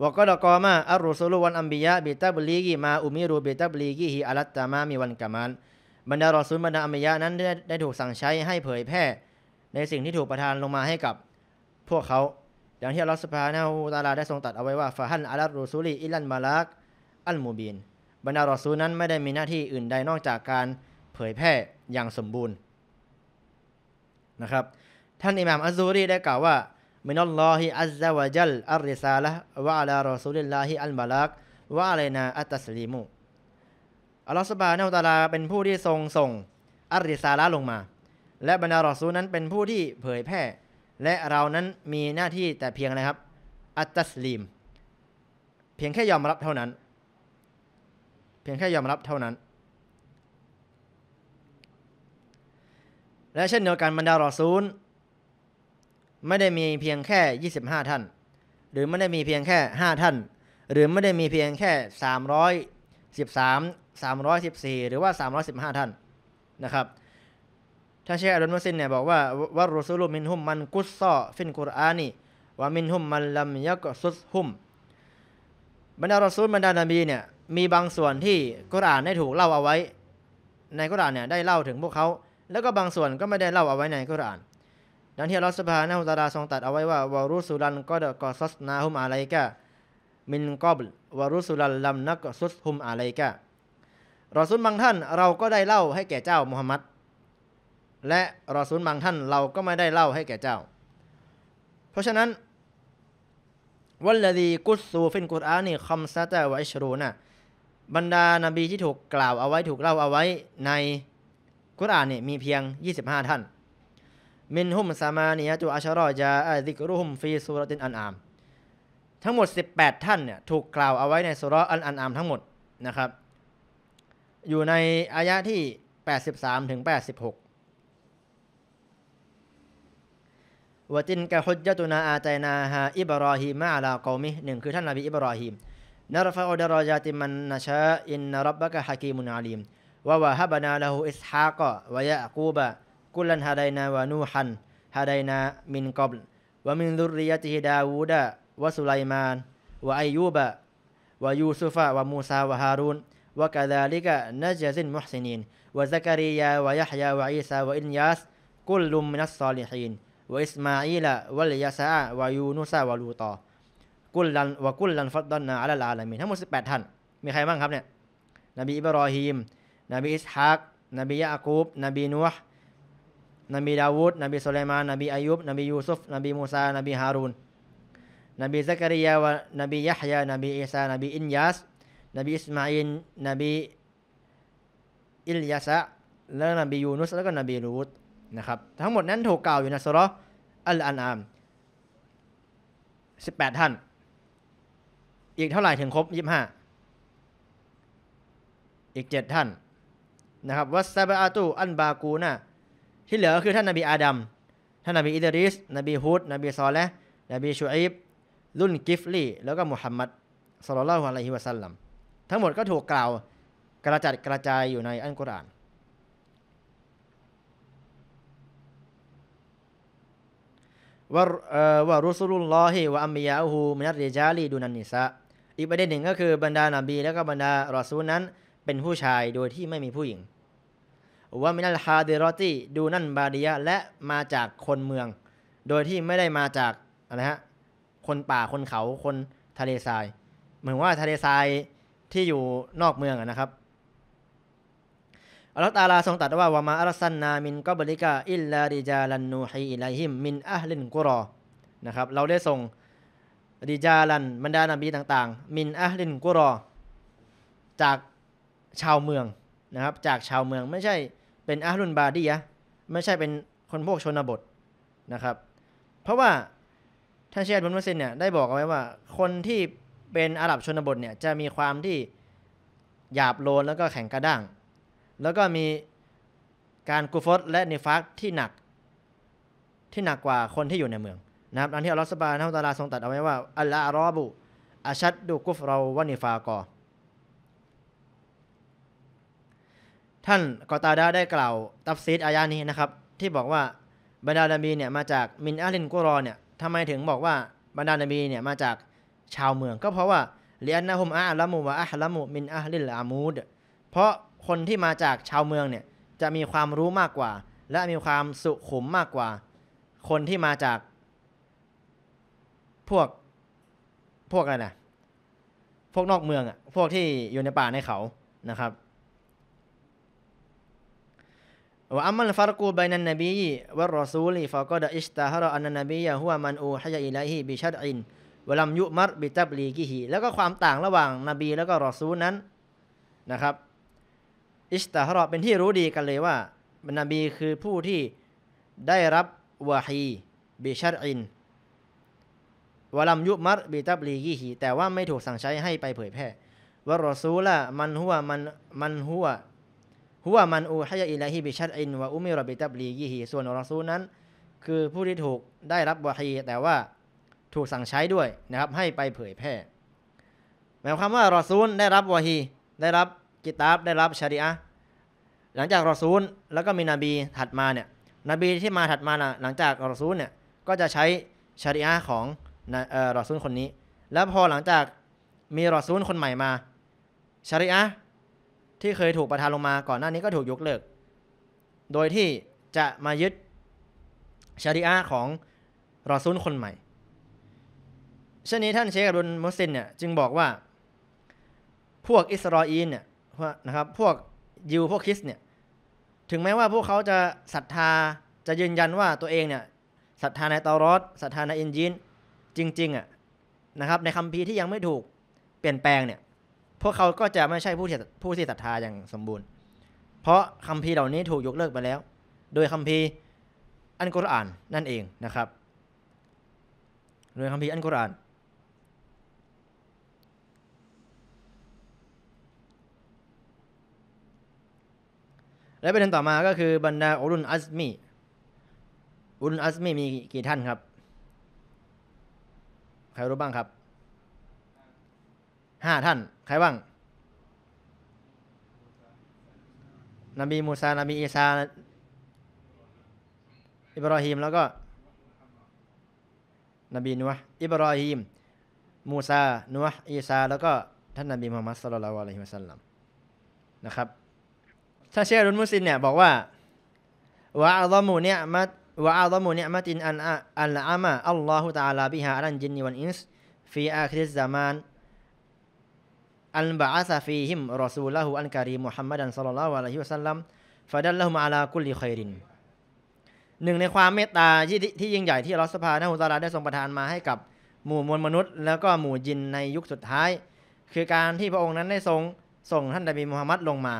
วกดกอมาอัรุสุลวันอัมบิยะบิตาบลีกีมาอุมิรูบิตาบลีกีฮิอัลัตตามามีวันกามันบรรดารอซูลบรรดาอัมบิยะนั้นได้ได้ถูกสั่งใช้ให้เผยแพร่ ในสิ่งที่ถูกประทานลงมาให้กับพวกเขา อย่างที่อัลลอฮฺสุบฮานะฮูตาลาได้ทรงตัดเอาไว้ว่าฟาฮันอัลรุสุลีอิลันมาลักอัลมูบินบรรดารอซูลนั้นไม่ได้มีหน้าที่อื่นใดนอกจากการเผยแพร่อย่างสมบูรณ์นะครับท่านอิหม่ามอัซูรีได้กล่าวว่ามินัลลอฮิอัลซาวะจัลอัลริซาละวะอัลอรอซูลิลลาฮิอัลมาลักวะอะลัยนาอัตตัสลีมุอัลลอฮฺสุบานะตาลา เป็นผู้ที่ทรงส่งอัลริซาละ ลงมา และบรรดารอซูลนั้น เป็นผู้ที่เผยแพร่ และเรานั้น มีหน้าที่ แต่เพียงอะไรครับอัตสลีมเพียงแค่ยอมรับเท่านั้น เพียงแค่ยอมรับเท่านั้น และเช่นเดียวกันบรรดารอซูลไม่ได้มีเพียงแค่ 25ท่าน หรือไม่ได้มีเพียงแค่ 5ท่าน หรือไม่ได้มีเพียงแค่ 313 314 หรือว่า315ท่านนะครับท่านเชคอัลมุสินเนี่ยบอกว่าวารุสุลุมินหุมมันกุศซอฟินกุรอานีวามินหุมมันลัมยักซุสหุม บรรดารอซูลบรรดานาบีเนี่ย มีบางส่วนที่กุรอานได้ถูกเล่าเอาไว้ ในกุรอานเนี่ยได้เล่าถึงพวกเขา แล้วก็บางส่วนก็ไม่ได้เล่าเอาไว้ในกุรอานดังที่อัลลอฮฺสุบฮานะฮุตาลาทรงตัดเอาไว้ว่าวารุสุลันก็ดกอซัสนาฮุมอะไรกะมินกอบวารุสุลันลำนักซุสฮุมอะไรกะรอซุนบางท่านเราก็ได้เล่าให้แก่เจ้ามุฮัมมัดและรอซุนบางท่านเราก็ไม่ได้เล่าให้แก่เจ้า เพราะฉะนั้น วัลลดีกุสูฟินกุรอานี่คำซาตะวะอิชรูนะบรรดานบี ที่ถูกกล่าวเอาไว้ถูกเล่าเอาไว้ในกุรอานนี่มีเพียง 25 ท่านมินฮุมสามาเนียตุอัชรอยาอดิกรุฮุมฟีสุรตินอันอามทั้งหมด 18 ท่านเนี่ยถูกกล่าวเอาไว้ในสุรอันอันอามทั้งหมดนะครับ อยู่ในอายะที่ 83ถึง86วตินกะฮุจยตุนาอาใจนาฮาอิบรอฮิมะอาลากอมิหนึ่งคือ ท่านนบีอิบรอฮิมนรฟะอุดรอยาติมันนาชาอินนรับบะกะฮะกีมุนอาลีมวะวะฮะบนาละฮูอิสฮากะวะยะกูบะ كلا هدينا ونوحا هدينا من قبل ومن ذريته داود وسليمان وأيوب ويوسف وموسى وهارون وكذلك نجز المحسنين وزكريا ويحيى وعيسى وإنياس كل من الصالحين وإسماعيل واليسع ويونس ولوطا كلا وكلا فضلنا على العالمين هم سبعت هن نبي نبي إبراهيم إسحاق نبي يعقوب نبي نوح นบีดาวูดนบีสุลมาน นบีอายุบนบียูซุฟ นบีมูซานบีฮารูน นบีซักริยาวะนบียะฮยา นบีอิสานบีอินยาสนบีอิสมาอินนบีอิลยาสะแล้วนบียูนุส แล้วก็นบีลูตนะครับ ทั้งหมดนั้นถูกกล่าวอยู่ในสุรอัลอันอามสิบแปดท่าน อีกเท่าไหร่ถึงครบยี่สิบห้าอีกเจ็ดท่าน นะครับ วัสซาบะอาตูอันบากูนะ่ะที่เหลือคือท่านนบีอาดัม ท่านนบีอิดริสนบีฮุดนบีซอลและนบีชูอิบรุ่นกิฟลี แล้วก็มุฮัมมัดสลลัลฮุอะลัยฮิวะซัลลัม ทั้งหมดก็ถูกกล่าวกระจัดกระจายอยู่ในอัลกุรอานว่าวารุสุลุลลอฮิวะอัมบิยาฮูมินัดเรจาลีดูนันนิสะอีกประเด็นหนึ่งก็คือบรรดานบีและก็บรรดารอซูลนั้น เป็นผู้ชายโดยที่ไม่มีผู้หญิงว่ามินัลฮาเดรอตีดูนั่นบาดียะ และมาจากคนเมือง โดยที่ไม่ได้มาจาก อะไรฮะ คนป่าคนเขาคนทะเลทรายเหมือนว่าทะเลทราย ที่อยู่นอกเมืองนะครับอัลลอฮฺตาลาทรงตัดว่าวามาอัลสันนามินกอบริกาอิลลาริจาลันนูฮีอิลัยฮิมมินอัลลินกุรอนะครับ เราได้ส่งดิจาลันบรรดานบีต่าง ๆ มินอัลลินกุรอ จากชาวเมืองนะครับ จากชาวเมืองไม่ใช่เป็นอารุนบาดียะไม่ใช่เป็นคนพวกชนบทนะครับ เพราะว่าท่านเชียร์บุนมัสซินเนี่ยได้บอกเอาไว้ว่าคนที่เป็น อาหรับชนบทเนี่ยจะมีความที่หยาบโลนแล้วก็แข็งกระด้างแล้วก็มีการกูฟต และนิฟักที่หนักที่หนักกว่าคนที่อยู่ในเมืองนะครับอันที่อัลลอฮฺสุบานะัฺตาลาทรงตัด เอาไว้ว่า อัลลอฮฺรอบุ อาชัดดูกุฟเราวานิฟากอท่านกอตาดาได้กล่าวตัฟซีดอายานี้นะครับ ที่บอกว่าบรรดาดามีเนี่ยมาจากมินอาลินกุรอเนี่ยทำไมถึงบอกว่าบรรดาดามีเนี่ยมาจากชาวเมือง ก็เพราะว่าเลียนนะฮุมอาละมูวะอาลละมูมินอาลินอามูดเพราะคนที่มาจากชาวเมืองเนี่ยจะมีความรู้มากกว่า และมีความสุขุมมากกว่า คนที่มาจาก พวกพวกอะไรนะพวกนอกเมืองอะพวกที่อยู่ในป่าในเขานะครับวาอัมมัลฟารกูบยนันนบีวะรอซูลีฟากอดอิสตาฮรออันนบียะฮุวะมันอูฮะยอิลัยฮิบิชัดอินวะลัมยุมัรบิตับลีกิฮิแล้วก็ความต่างระหว่างนบีแล้วก็รอซูลนั้นนะครับอิสตาฮรอเป็นที่รู้ดีกันเลยว่านบีคือผู้ที่ได้รับวะฮีบิชัดอินวะลัมยุมัรบิตับลีกิฮิแต่ว่าไม่ถูกสั่งใช้ให้ไปเผยแพร่วะรอซูละมันฮุวะมันมันฮุวะฮุวามันอูฮยะอิลัยฮิบิชัดอินวะอุมิรบิตับลียีฮีส่วนรอซูลนั้น คือผู้ที่ถูกได้รับวะฮี แต่ว่าถูกสั่งใช้ด้วยนะครับให้ไปเผยแพร่หมายความว่า รอซูลได้รับวะฮี ได้รับกิตาบได้รับชริอะหลังจากรอซูลแล้วก็มีนบีถัดมาเนี่ยนบีที่มาถัดมาหลังจากรอซูลเนี่ยก็จะใช้ชริอะของรอซูลคนนี้ แล้วพอหลังจากมีรอซูลคนใหม่มาชริอะที่เคยถูกประทานลงมาก่อนหน้านี้ก็ถูกยกเลิก โดยที่จะมายึดชาริอาของรอซุนคนใหม่เช่นนี้ท่านเชคอับดุลมุสินเนี่ยจึงบอกว่า พวกอิสราเอลเนี่ยนะครับพวกยิวพวกคริสเนี่ยถึงแม้ว่าพวกเขาจะศรัทธาจะยืนยันว่าตัวเองเนี่ยศรัทธาในตอรอสศรัทธาในอินจีนจริงๆอ่ะนะครับในคัมภีร์ที่ยังไม่ถูกเปลี่ยนแปลงเนี่ยพวกเขาก็จะไม่ใช่ผู้ที่ผู้ที่ศรัทธาอย่างสมบูรณ์ เพราะคำพีเหล่านี้ถูกยกเลิกไปแล้ว โดยคำพีอันกุรอานนั่นเองนะครับ โดยคำพีอันกุรอาน และประเด็นต่อมาก็คือบรรดาอุลุนอัซมี อุลุนอัซมีมีกี่ท่านครับ ใครรู้บ้างครับห้าท่าน ใครบ้าง นบีมูซานบีอีซาอิบรอฮิมแล้วก็นบีนัวอิบรอฮิมมูซานัวอีซาแล้วก็ท่านนบีมุฮัมมัดสุลลัลวะลัยฮิมัสัลลัม นะครับถ้าเชื่อรุนมุสลิมเนี่ย บอกว่าวะอัลลอมูเนี่ยมัดวะอัลลอมูเนี่ยมัดอินอันอัลละอามะอัลลอฮุตะอาลาบิฮะอัลันจินนีวันอินสฟีอาคริสซามานอันบอาซาฟีฮิมรอซูลาหูอันการีมุฮัมมัดันสลลัลออะลัยฮิวะสัลลัมฟาดัลลัฮุมอาลากุลีคอยริน หนึ่งในความเมตตาที่ที่ยิ่งใหญ่ที่อัลลอฮฺสภาหนะฮูตาลาได้ทรงประทานมาให้กับหมู่มวลมนุษย์แล้วก็หมู่ยินในยุคสุดท้าย คือการที่พระองค์นั้นได้ทรงส่งท่านนบีมุฮัมมัดลงมา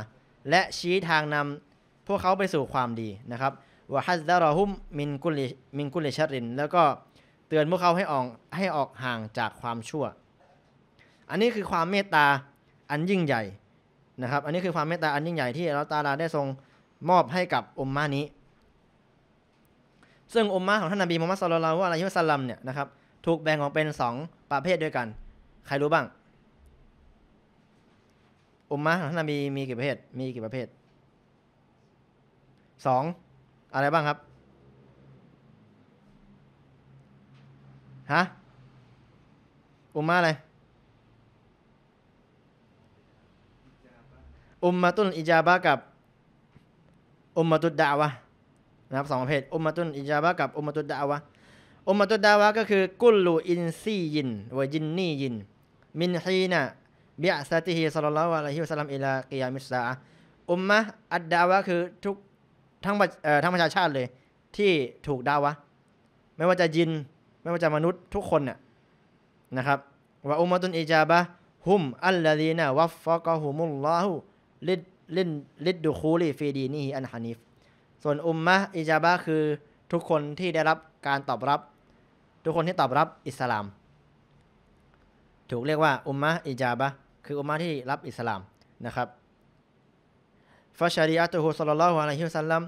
และชี้ทางนำพวกเขาไปสู่ความดีนะครับวะฮัซดะรอฮุมมินกุลิมินกุลิชัดริน แล้วก็เตือนพวกเขาให้ออกให้ออกห่างจากความชั่วอันนี้คือความเมตตาอันยิ่งใหญ่นะครับ อันนี้คือความเมตตาอันยิ่งใหญ่ที่เราตาลาได้ทรงมอบให้กับอมมานี้ ซึ่งอมมาของท่านนบีมุฮัมมัดสุลลัลวะอะลรยี่สัลลัมเนี่ยนะครับถูกแบ่งออกเป็นสองประเภทด้วยกัน ใครรู้บ้างอุมมาของท่านนบีมีกี่ประเภทมีกี่ประเภทสองอะไรบ้างครับฮะอุมมาอะไรอุมมาตุนอิจาบะกับ อุมมาตุดดาวะนะครับสองประเภทอุมมาตุนอิจาบะกับอุมมาตุดดาวะอุมมาตุดดาวะก็คือกุลูอินซียินวยินนี่ยิน มินฮีนะบิอัสติฮิสลลัลลอฮอะลาฮิวะสัลลัมอิลากิยามิสซาอุมมะอัดดาวะคือทุกทั้งทั้งประชาชาติเลย ที่ถูกดาวะไม่ว่าจะยิน ไม่ว่าจะมนุษย์ ทุกคนน่ะนะครับว่าอุมมาตุนอิจาบะฮุมอัลลาดีนะวัฟฟะกะฮุมุลลอฮูลิดลินลิดดูคูลีฟีดีนีอันฮานิฟส่วนอุมมะอิจาบะคือทุกคนที่ได้รับการตอบรับ ทุกคนที่ตอบรับอิสลาม ถูกเรียกว่าอุมมะอิจาบะคืออุมมะที่รับอิสลามนะครับฟาชาริอัตุฮุสลลัลฮุอะลัยฮิวสัลลัม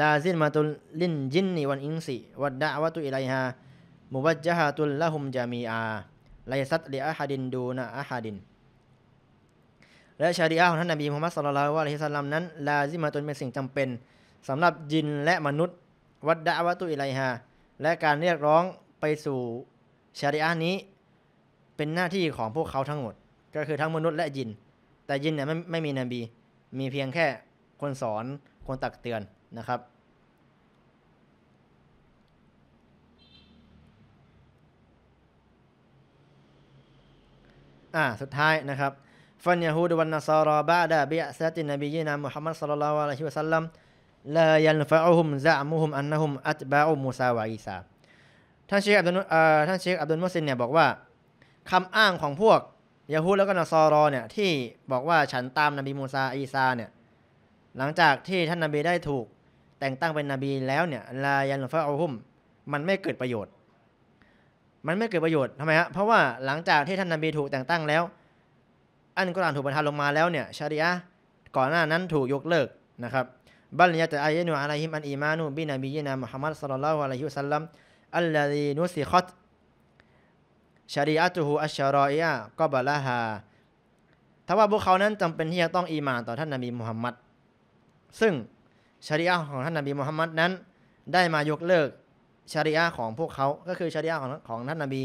ลาซินมาตุลลินจินนีวันอินซีวัดดะวะตุอิไลฮามุวัจจฮะตุลละฮุมจามีอาไลซัตลิอะฮัดินดูนะอะฮัดินและชาดีอาของท่านนบีมุฮัมมัดสุลลัลวะลัยฮิสลามนั้นลาซิมาตุนเป็นสิ่งจำเป็นสำหรับยินและมนุษย์วัดดะวะตุอิไลฮา และการเรียกร้องไปสู่ชาดีอานี้ เป็นหน้าที่ของพวกเขาทั้งหมด ก็คือทั้งมนุษย์และยิน แต่ยินเนี่ยไม่ไม่มีนบี มีเพียงแค่คนสอน คนตักเตือนนะครับอ่าสุดท้ายนะครับฟันยาฮูดวันนัสรอบาดาบิอัสตินบียีนามุฮัมมัดสัลลัลลอฮุอะลัยฮิวะสัลลัมลายันฟะอุฮุมซะมุฮุมอันนะฮุมอัตบะอุมูซาวะอีซาท่านเชคอับดุลท่านเชคอับดุลมุสลิมเนี่ยบอกว่าคำอ้างของพวกยาฮูดแล้วก็นัสรอเนี่ยที่บอกว่า ฉันตามนบีมูซาอีซาเนี่ยหลังจากที่ท่านนบีได้ถูกแต่งตั้งเป็นนบีแล้วเนี่ยลายันฟะอุฮุมมันไม่เกิดประโยชน์ มันไม่เกิดประโยชน์ทำไมฮะเพราะว่าหลังจากที่ท่านนบีถูกแต่งตั้งแล้วอันกุรอานถูกบัญทานลงมาแล้วเนี่ยชาริอะก่อนหน้านั้นถูกยกเลิกนะครับ บัลยะตะอายะนูอะลัยฮิมอันอีมานูบินบียนามุฮัมมัดศ็อลลัลลอฮุอะลัยฮิวะซัลลัม อัลลซีนุซิคัตชาริอะตุฮูอัชชะรออียะกอบะละฮาทว่าพวกเขานั้นจำเป็นที่จะต้องอีมานต่อท่านนบีมุฮัมมัด ซึ่งชาริอะของท่านนบีมุฮัมมัดนั้นได้มายกเลิกชาริอะของพวกเขา ก็คือชาริอะของของท่านนบี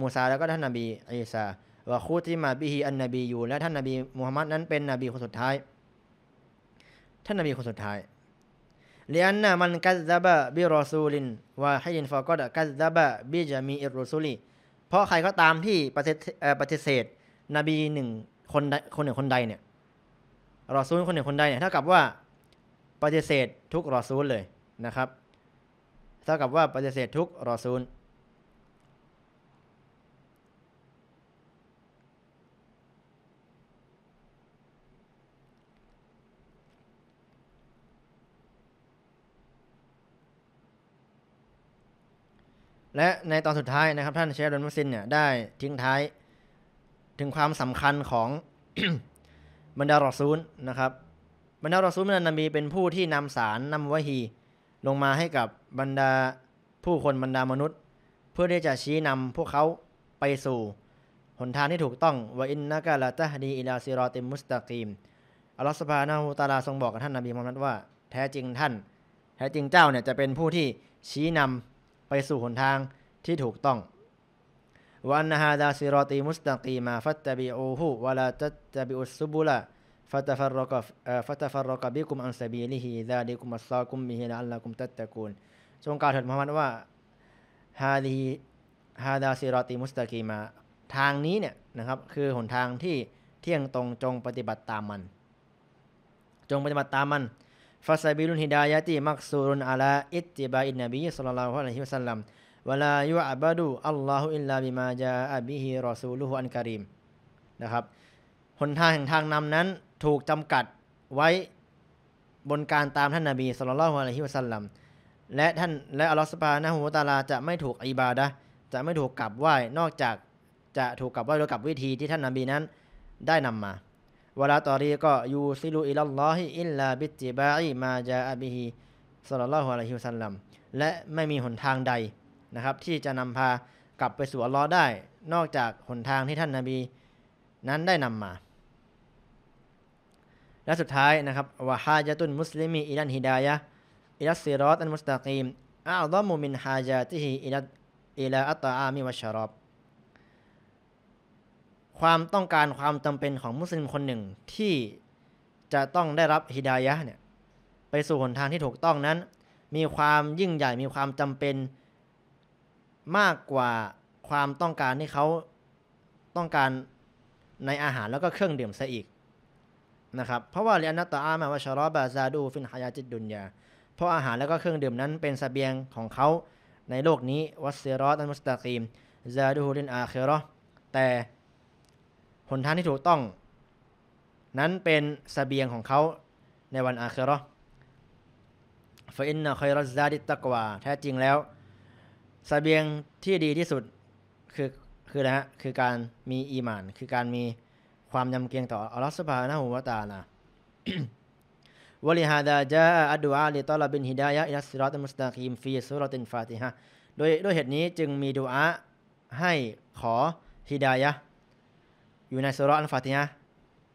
มูซาแล้วก็ท่านนบีอีซาวะคูติมาบิฮีอันนบีอยู่และท่านนบีมูฮัมมัดนั้นเป็นนบีคนสุดท้าย ท่านนบีคนสุดท้ายเลียนนามันกัซซาบะบิรอซูลินวาฮิยินฟอกอดกัซซาบะบิจามีอิรุซูลีเพราะใครก็ตามที่ปฏิเสธนบีหนึ่งคนใดคนหนึ่งคนใดเนี่ยรอซูลคนหนึ่งคนใดเนี่ยเท่ากับว่าปฏิเสธทุกรอซูลเลยนะครับเท่ากับว่าปฏิเสธทุกรอซูลและในตอนสุดท้ายนะครับท่านเชรอนมัสซินเนี่ยได้ทิ้งท้าย ถึงความสำคัญของบรรดารอซูลนะครับ บรรดารอซูลมันานบีเป็นผู้ที่นำสารนำวะฮีลงมาให้กับบรรดาผู้คนบรรดามนุษย์ เพื่อที่จะชี้นำพวกเขาไปสู่ หนทางที่ถูกต้องวอินนะกะลาตฮดีอิลาซิรอติมุสตะกีมอัลลอฮฺสุบานาหูตาลาทรงบอกกับท่านนบีมุฮัมมัดว่าแท้จริงท่าน แท้จริงเจ้าเนี่ยจะเป็นผู้ที่ชี้นำไปสู่หนทางที่ถูกต้อง วันฮาดาซิรอตีมุสตักีมาฟัตตบิอูฮูวะลาตัตตบิอุสซุบุละฟัตฟรกฟัตฟรกบิคุมอันซาบีลิฮิซาดิคุมัสซาคุมมิฮิลัลลาคุมตัตตะกูลทรงกล่าวถึงมุฮัมมัดว่าฮาดีฮาดาซิรอตีมุสตะกีมา ทางนี้เนี่ยนะครับคือหนทางที่เที่ยงตรงจงปฏิบัติตามมัน จงปฏิบัติตามมันฟาซาบิลุนฮิดายะติมักซูรุนอัลาอิตติบาอินนบีสัลลัลลอฮุอะลัยฮิวะสัลลัมวะลายูอับดุอัลลอฮุอิลลาบิมาจาอับิฮิรอซูลุฮุอันการีมนะครับหนทางแห่งทางนำนั้นถูกจำกัดไว้บนการตามท่านนบีสุลลลัฮุอะลัยฮิวซัลลัมและท่านและอัลลอฮฺสปานะฮูตาลาจะไม่ถูกอิบาดะจะไม่ถูกกลับไหว้นอกจากจะถูกกลับไหว้โดยกับวิธีที่ท่านนบีนั้นได้นำมาวลาตอรีก็ยูซิลูอิลลอฮิอิลลาบิจิบาอีมาจาอบิฮิสลลัลลอฮุอะลัยฮิวซัลลัมและไม่มีหนทางใดนะครับที่จะนำพากลับไปสู่อัลลอฮ์ได้นอกจากหนทางที่ท่านนาบีนั้นได้นำมา และสุดท้ายนะครับวะฮาจตุนมุสลิมีอิลันฮิดายะอิลัสซิรอตอันมุสตะกีมอัลลอฮ์มุมินฮาจาติฮิอิลัอิลาอัตตาอามิวะชชารอบความต้องการความจำเป็นของมุสลิมคนหนึ่งที่จะต้องได้รับฮิดายะเนี่ยไปสู่หนทางที่ถูกต้องนั้น มีความยิ่งใหญ่มีความจำเป็น มากกว่าความต้องการที่เขาต้องการในอาหารแล้วก็เครื่องดื่มซะอีกนะครับ เพราะว่าเรียนนัตตาอามาวชรอบาซาดูฟินฮายาจิตดุนยาเพราะอาหารแล้วก็เครื่องดื่มนั้นเป็นสเสบียงของเขาในโลกนี้ วัสเซรอตันมุสตาคีมซาดูฮุลินอาเครอแต่หนทางที่ถูกต้อง นั้นเป็นสเสบียงของเขาในวันอาคิรอฟอินนะคอยรัสซาดิตกวาแท้จริงแล้วสเสบียงที่ดีที่สุดคือคือนะฮะคือการมีอีมาน คือการมีความยำเกรงต่ออัลลอฮฺสุบฮานะฮูวะตาลาวลิฮาดาจาอัดดูอาลิตอลาบินฮิดายะอิลัสรอตมุสตาคีมฟีสุรตินฟาติฮะโดยด้วยเหตุนี้จึงมีดูอาให้ขอฮิดายะอยู่ในสุรอัลฟาติฮะ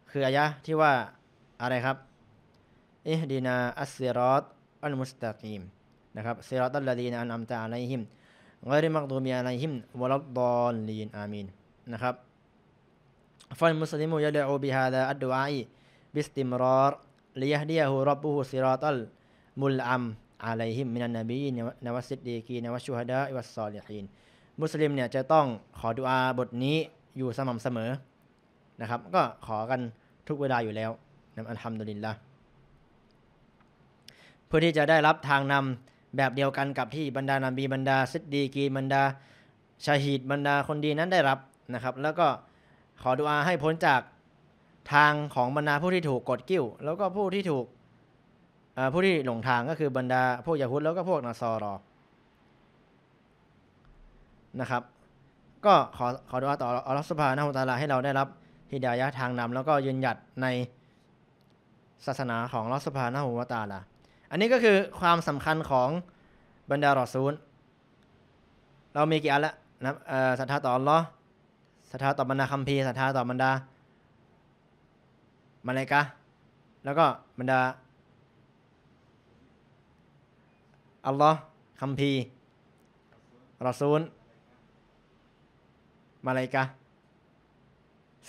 คืออายะที่ว่าอะไรครับอิฮดีนาอัสเซรอตอัลมุสตะกีมนะครับเซรอตัลลดีนอันอัมตะอะลฮิมกอริมักดูมีอะลรฮิมวะลัดดอลลีน อามีนนะครับฟัลมุสลิมูยะดอูบิฮาดาอัดดูอาอีบิสติมรอรลียะดียะฮูรับบุฮูซิรอตัลมุลอัมอะลยฮิมมินันนบีนวัสิดดีกีนวัชชูฮดาอิวัสซอลิฮีนมุสลิมเนี่ยจะต้องขอดุอาบทนี้อยู่สม่ำเสมอนะครับก็ขอกันทุกเวลาอยู่แล้วนะอัลฮัมดุลิลละเพื่อที่จะได้รับทางนำแบบเดียวกันกับที่บรรดานาบีบรรดาซิดดีกีบรรดาชาฮีดบรรดาคนดีนั้นได้รับนะครับแล้วก็ขอดุอาให้พ้นจากทางของบรรดาผู้ที่ถูกกดกิ้วแล้วก็ผู้ที่ถูกผู้ที่หลงทางก็คือบรรดาพวกยาฮุดแล้วก็พวกนาซอรอนะครับก็ขอขอดุอาต่ออัลลอฮฺสุบฮานะฮุตาลาให้เราได้รับฮิดายะทางนำแล้วก็ยืนหยัดในศาสนาของลอสพานาหูวตาละอันนี้ก็คือความสำคัญของบรรดารอซูล เรามีกี่อันละนะศรัทธาต่อลอศรัทธาต่อบรรดาคัมภีร์ศรัทธาต่อบรรดา มาเลกะ แล้วก็บรรดา อัลลอฮ์คัมภีร์รอซูลมาเลกะ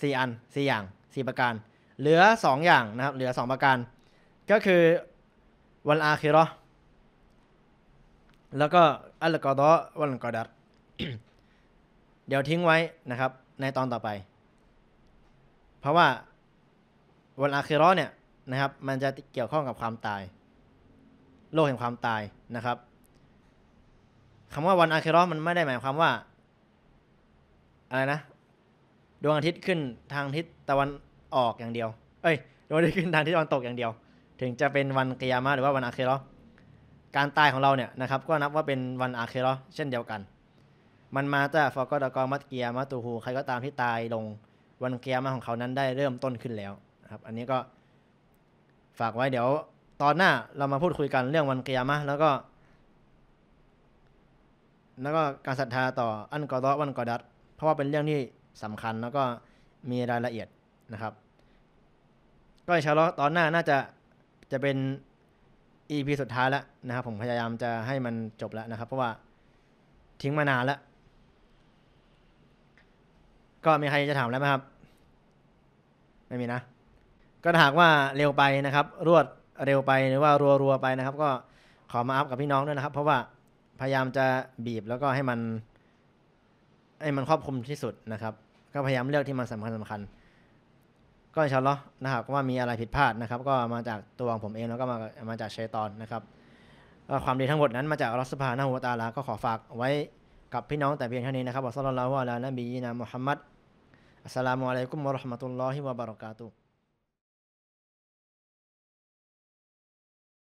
สี่อันสี่อย่างสี่ประการ เหลือสองอย่างนะครับ เหลือสองประการ ก็คือวันอาคิรอแล้วก็อัลกอดอวันกอดัดเดี๋ยวทิ้งไว้นะครับ ในตอนต่อไป เพราะว่าวันอาคิรอเนี่ยนะครับ มันจะเกี่ยวข้องกับความตาย โลกแห่งความตายนะครับคำว่าวันอาคิรอมันไม่ได้หมายความว่าอะไรนะดวงอาทิตย์ขึ้นทางทิศตะวันออกอย่างเดียว เอ้ย ดวงอาทิตย์ขึ้นทางทิศตะวันตกอย่างเดียว ถึงจะเป็นวันกิยามะหรือว่าวันอาเคโรการตายของเราเนี่ยนะครับก็นับว่าเป็นวันอาเคโรเช่นเดียวกัน มันมาจากฟอกอดกอมัตเกียมาตูฮูใครก็ตามที่ตายลงวันเกียมาของเขานั้นได้เริ่มต้นขึ้นแล้วครับ อันนี้ก็ฝากไว้เดี๋ยวตอนหน้าเรามาพูดคุยกันเรื่องวันเกียมาแล้วก็ แล้วก็การศรัทธาต่ออันกอรอวันกอดัตเพราะว่าเป็นเรื่องที่สำคัญแล้วก็มีรายละเอียดนะครับก็ชาร์ลอตอนหน้าน่าจะจะเป็น EP สุดท้ายแล้วนะครับ ผมพยายามจะให้มันจบแล้วนะครับ เพราะว่าทิ้งมานานแล้ว ก็มีใครจะถามแล้วไหมครับ ไม่มีนะ ก็หากว่าเร็วไปนะครับ รวดเร็วไปหรือว่ารัวรัวไปนะครับ ก็ขอมาอัพกับพี่น้องด้วยนะครับ เพราะว่าพยายามจะบีบแล้วก็ให้มันให้มันครอบคลุมที่สุดนะครับก็พยายามเลือกที่มันสำคัญสำคัญ ก็ชาวล้อนะครับว่ามีอะไรผิดพลาดนะครับก็มาจากตัวของผมเองแล้วก็มามาจากเชยตอนนะครับความดีทั้งหมดนั้นมาจากรัสภาหน้าหัวตาลาก็ขอฝากไว้กับพี่น้องแต่เพียงเท่านี้นะครับอัสลลัลลอฮุอะลานบีนะมุฮัมมัดอัสสลามุอะลัยกุมมุรฮัม์มะตุลลอฮิวะบารอกาตุ